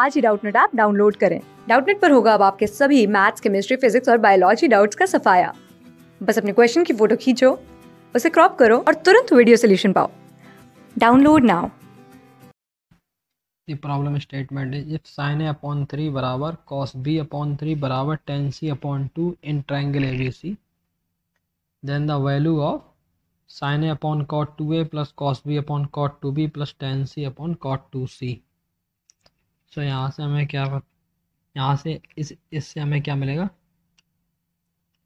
आज ही Doubtnut app download करें डाउटनेट पर होगा अब आपके सभी मैथ्स केमिस्ट्री फिजिक्स और बायोलॉजी डाउट्स का सफाया बस अपने क्वेश्चन की फोटो खींचो उसे क्रॉप करो और तुरंत वीडियो सोल्यूशन पाओ डाउनलोड नाउ ये प्रॉब्लम स्टेटमेंट है if sine A upon three बराबर कॉस बी अपॉन थ्री बराबर tan C upon two in triangle A B C then the value of sine A upon cot two A plus cos B upon cot two B plus tan C upon cot two C so so, यहाँ से हमें क्या यहाँ से इस इससे हमें क्या मिलेगा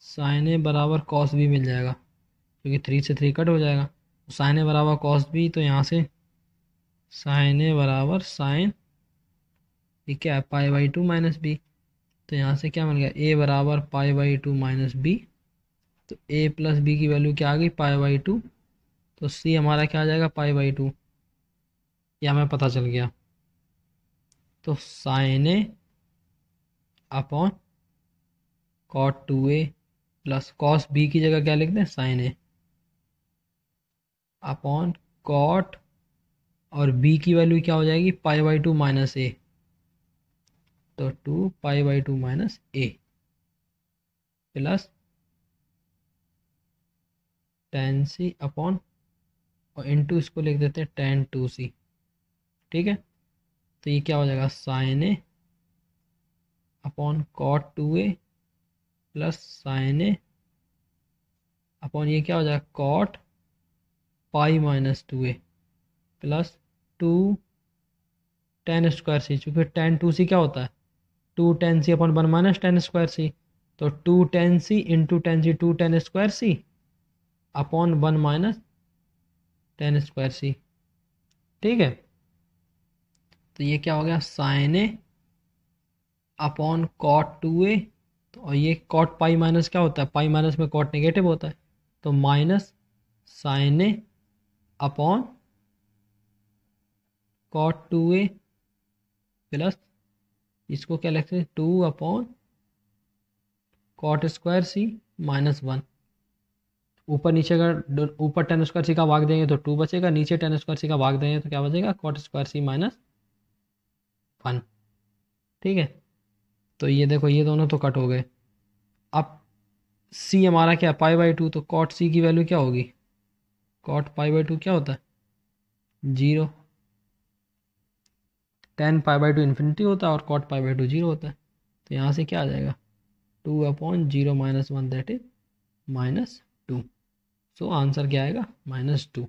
साइन ए बराबर कॉस भी मिल जाएगा क्योंकि थ्री से थ्री कट हो जाएगा तो साइन ए बराबर कॉस भी तो यहाँ से साइन ए बराबर साइन ठीक है pi by two minus B तो यहाँ से क्या मिल गया ए बराबर pi by two minus B तो ए प्लस बी की वैल्यू क्या आ गई पाई बाई टू तो सी हमारा क्या आ जाएगा पाई बाई टू यह हमें पता चल गया तो sine A upon cot two A plus cos B की जगह क्या लिख दें साइन ए अपॉन कॉट और बी की वैल्यू क्या हो जाएगी pi by two minus A तो two pi by two minus A plus tan C upon और इन टू इसको लिख देते हैं टेन टू सी ठीक है तो ये क्या हो जाएगा sine A upon cot two A plus sine A upon ये क्या हो जाएगा cot pi minus two A plus two tan square C चूँकि टेन टू सी क्या होता है two tan C upon one minus tan square C तो two tan C into tan C two tan square C upon one minus tan square C ठीक है तो ये क्या हो गया sine A upon cot two A और ये कॉट पाई माइनस क्या होता है पाई माइनस में कॉट नेगेटिव होता है तो minus sine A upon cot two A plus इसको क्या लिखते हैं two upon cot square C minus one ऊपर नीचे का ऊपर टेन स्क्वायर सी का भाग देंगे तो टू बचेगा नीचे टेन स्क्वायर सी का भाग देंगे तो क्या बचेगा cot square C minus one ठीक है तो ये देखो ये दोनों तो कट हो गए अब सी हमारा क्या पाई बाई टू तो कॉट सी की वैल्यू क्या होगी कॉट पाई बाई टू क्या होता है zero tan pi by two infinity होता है और cot pi by two zero होता है तो यहाँ से क्या आ जाएगा two upon zero minus one that is minus two so answer क्या आएगा माइनस टू